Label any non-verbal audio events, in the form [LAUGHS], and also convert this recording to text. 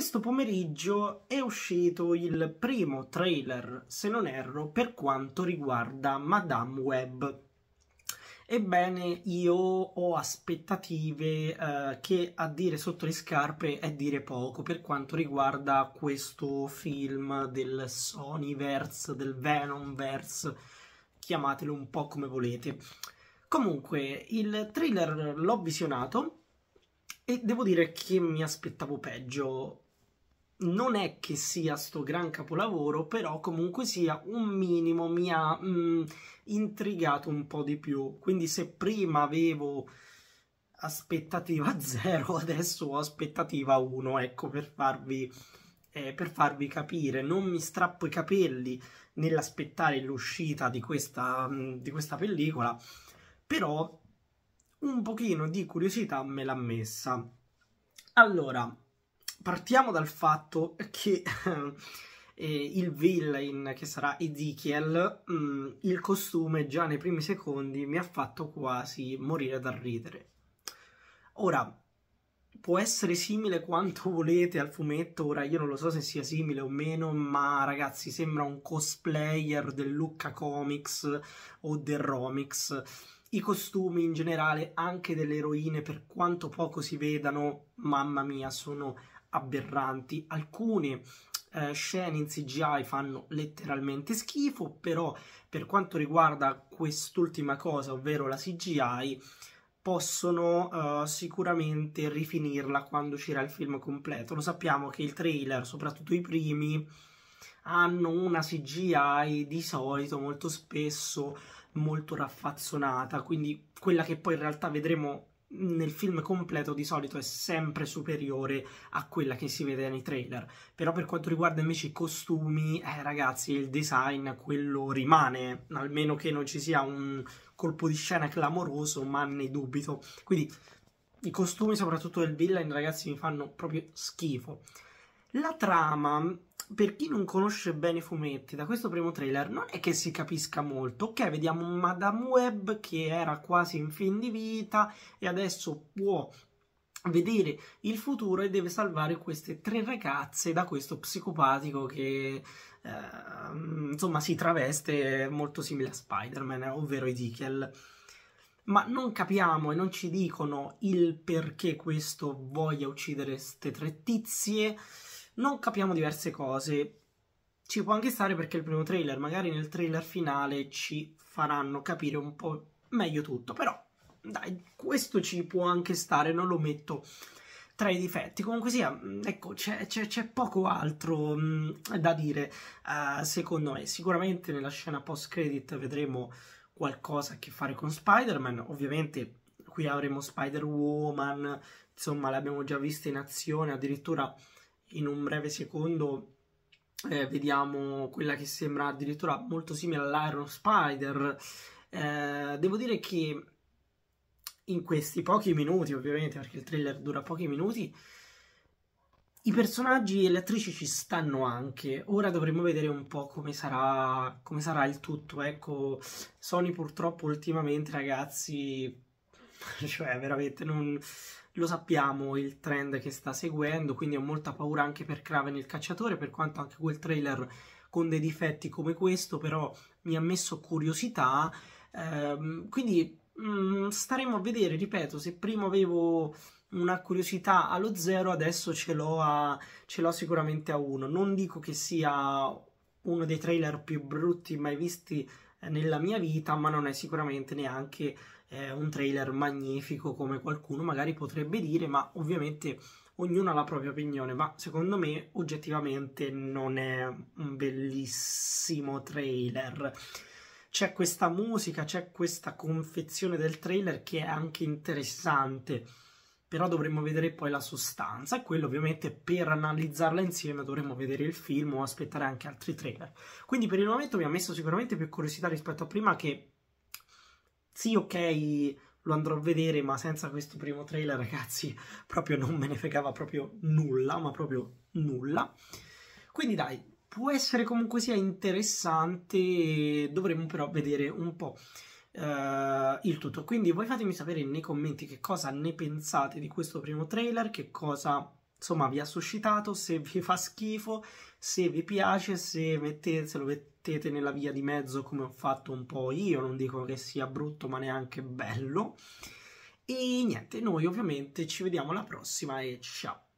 questo pomeriggio è uscito il primo trailer, se non erro, per quanto riguarda Madame Web. Ebbene, io ho aspettative eh, che a dire sotto le scarpe è dire poco per quanto riguarda questo film del Sonyverse, del Venomverse, chiamatelo un po' come volete. Comunque, il trailer l'ho visionato e devo dire che mi aspettavo peggio non è che sia sto gran capolavoro, però comunque sia un minimo mi ha mh, mm, intrigato un po' di più. Quindi se prima avevo aspettativa 0, [LAUGHS] adesso ho aspettativa 1, ecco, per farvi, eh, per farvi capire. Non mi strappo i capelli nell'aspettare l'uscita di questa, mm, di questa pellicola, però un pochino di curiosità me l'ha messa. Allora, partiamo dal fatto che eh, eh, il villain, che sarà Ezekiel, mh, mm, il costume già nei primi secondi mi ha fatto quasi morire dal ridere. Ora, può essere simile quanto volete al fumetto, ora io non lo so se sia simile o meno, ma ragazzi sembra un cosplayer del Lucca Comics o del Romix. I costumi in generale, anche delle eroine, per quanto poco si vedano, mamma mia, sono aberranti, alcune eh, scene in CGI fanno letteralmente schifo, però per quanto riguarda quest'ultima cosa, ovvero la CGI, possono uh, sicuramente rifinirla quando uscirà il film completo. Lo sappiamo che i trailer, soprattutto i primi, hanno una CGI di solito molto spesso molto raffazzonata, quindi quella che poi in realtà vedremo nel film completo di solito è sempre superiore a quella che si vede nei trailer. Però per quanto riguarda invece i costumi, eh, ragazzi, il design quello rimane, almeno che non ci sia un colpo di scena clamoroso, ma ne dubito. Quindi i costumi, soprattutto del villain, ragazzi, mi fanno proprio schifo. La trama per chi non conosce bene i fumetti, da questo primo trailer non è che si capisca molto. Ok, vediamo Madame Web che era quasi in fin di vita e adesso può vedere il futuro e deve salvare queste tre ragazze da questo psicopatico che eh, insomma si traveste molto simile a Spider-Man, ovvero Ezekiel. Ma non capiamo e non ci dicono il perché questo voglia uccidere queste tre tizie non capiamo diverse cose. Ci può anche stare perché il primo trailer, magari nel trailer finale ci faranno capire un po' meglio tutto, però dai, questo ci può anche stare, non lo metto tra i difetti. Comunque sia, mm, ecco, c'è, c'è, c'è poco altro mh, mm, da dire, uh, secondo me. Sicuramente nella scena post-credit vedremo qualcosa a che fare con Spider-Man, ovviamente qui avremo Spider-Woman, insomma, l'abbiamo già vista in azione, addirittura in un breve secondo eh, vediamo quella che sembra addirittura molto simile all'Iron Spider. Eh, devo dire che in questi pochi minuti, ovviamente, perché il trailer dura pochi minuti, i personaggi e le attrici ci stanno anche. Ora dovremo vedere un po' come sarà, come sarà il tutto. Ecco, Sony purtroppo ultimamente, ragazzi, [LAUGHS] cioè veramente non lo sappiamo il trend che sta seguendo, quindi ho molta paura anche per Craven il cacciatore, per quanto anche quel trailer con dei difetti come questo però mi ha messo curiosità, ehm, quindi mh, mm, staremo a vedere, ripeto, se prima avevo una curiosità allo zero, adesso ce l'ho, a, ce l'ho sicuramente a uno. Non dico che sia uno dei trailer più brutti mai visti nella mia vita, ma non è sicuramente neanche eh, un trailer magnifico come qualcuno magari potrebbe dire, ma ovviamente ognuno ha la propria opinione, ma secondo me oggettivamente non è un bellissimo trailer. C'è questa musica, c'è questa confezione del trailer che è anche interessante però dovremmo vedere poi la sostanza e quello ovviamente per analizzarla insieme dovremmo vedere il film o aspettare anche altri trailer. Quindi per il momento mi ha messo sicuramente più curiosità rispetto a prima che sì, ok, lo andrò a vedere, ma senza questo primo trailer, ragazzi, proprio non me ne fregava proprio nulla, ma proprio nulla. Quindi dai, può essere comunque sia interessante, dovremmo però vedere un po'. Uh, il tutto. Quindi voi fatemi sapere nei commenti che cosa ne pensate di questo primo trailer, che cosa insomma vi ha suscitato, se vi fa schifo, se vi piace, se, mettete, se lo mettete nella via di mezzo come ho fatto un po' io, non dico che sia brutto ma neanche bello. E niente, noi ovviamente ci vediamo alla prossima e ciao!